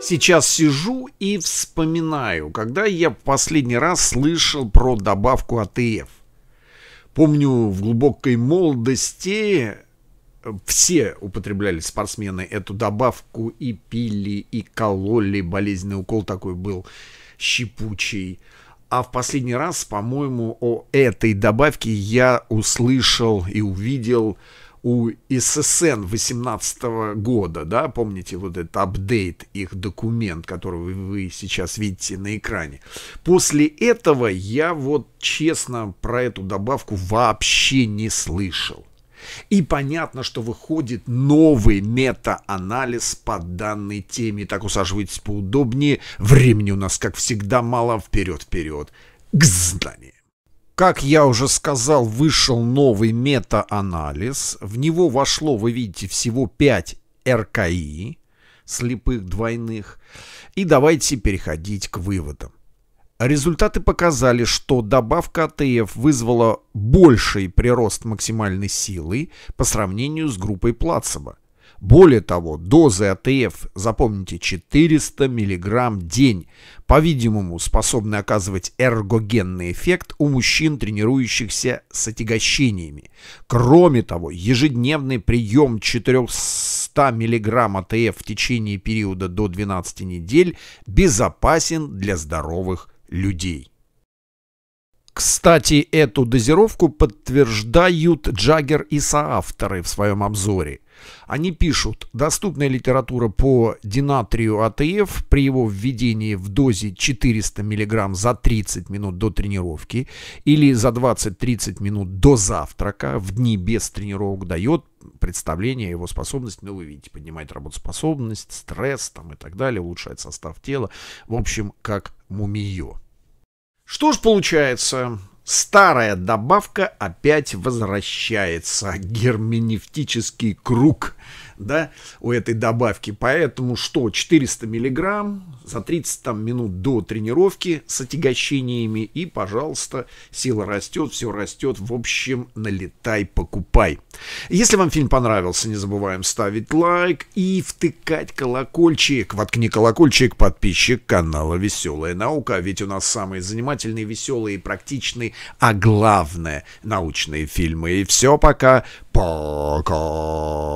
сейчас сижу и вспоминаю, когда я в последний раз слышал про добавку АТФ. Помню, в глубокой молодости э, все употребляли спортсмены эту добавку и пили, и кололи. Болезненный укол такой был щепучий. А в последний раз, по-моему, о этой добавке я услышал и увидел у ССН 18 года, да, помните вот этот апдейт, их документ, который вы, сейчас видите на экране. После этого я вот честно про эту добавку вообще не слышал. И понятно, что выходит новый мета-анализ по данной теме. Так усаживайтесь поудобнее. Времени у нас, как всегда, мало. Вперед-вперед к зданию. Как я уже сказал, вышел новый мета-анализ. В него вошло, вы видите, всего 5 РКИ, слепых двойных. И давайте переходить к выводам. Результаты показали, что добавка АТФ вызвала больший прирост максимальной силы по сравнению с группой плацебо. Более того, дозы АТФ, запомните, 400 мг день по-видимому, способны оказывать эргогенный эффект у мужчин, тренирующихся с отягощениями. Кроме того, ежедневный прием 400 мг АТФ в течение периода до 12 недель безопасен для здоровых людей. Кстати, эту дозировку подтверждают Джаггер и соавторы в своем обзоре. Они пишут, доступная литература по динатрию АТФ при его введении в дозе 400 мг за 30 минут до тренировки или за 20-30 минут до завтрака в дни без тренировок дает представление о его способности, ну, вы видите, поднимает работоспособность, стресс там и так далее, улучшает состав тела, в общем, как мумиё. Что ж получается, Старая добавка опять возвращается. Герменевтический круг да, у этой добавки. Поэтому что, 400 миллиграмм за 30 там, минут до тренировки с отягощениями и, пожалуйста, сила растет, все растет. В общем, налетай, покупай. Если вам фильм понравился, не забываем ставить лайк и втыкать колокольчик. Воткни колокольчик, подписчик канала «Веселая наука», ведь у нас самые занимательные, веселые, практичные, а главное, научные фильмы. И все, пока. Пока.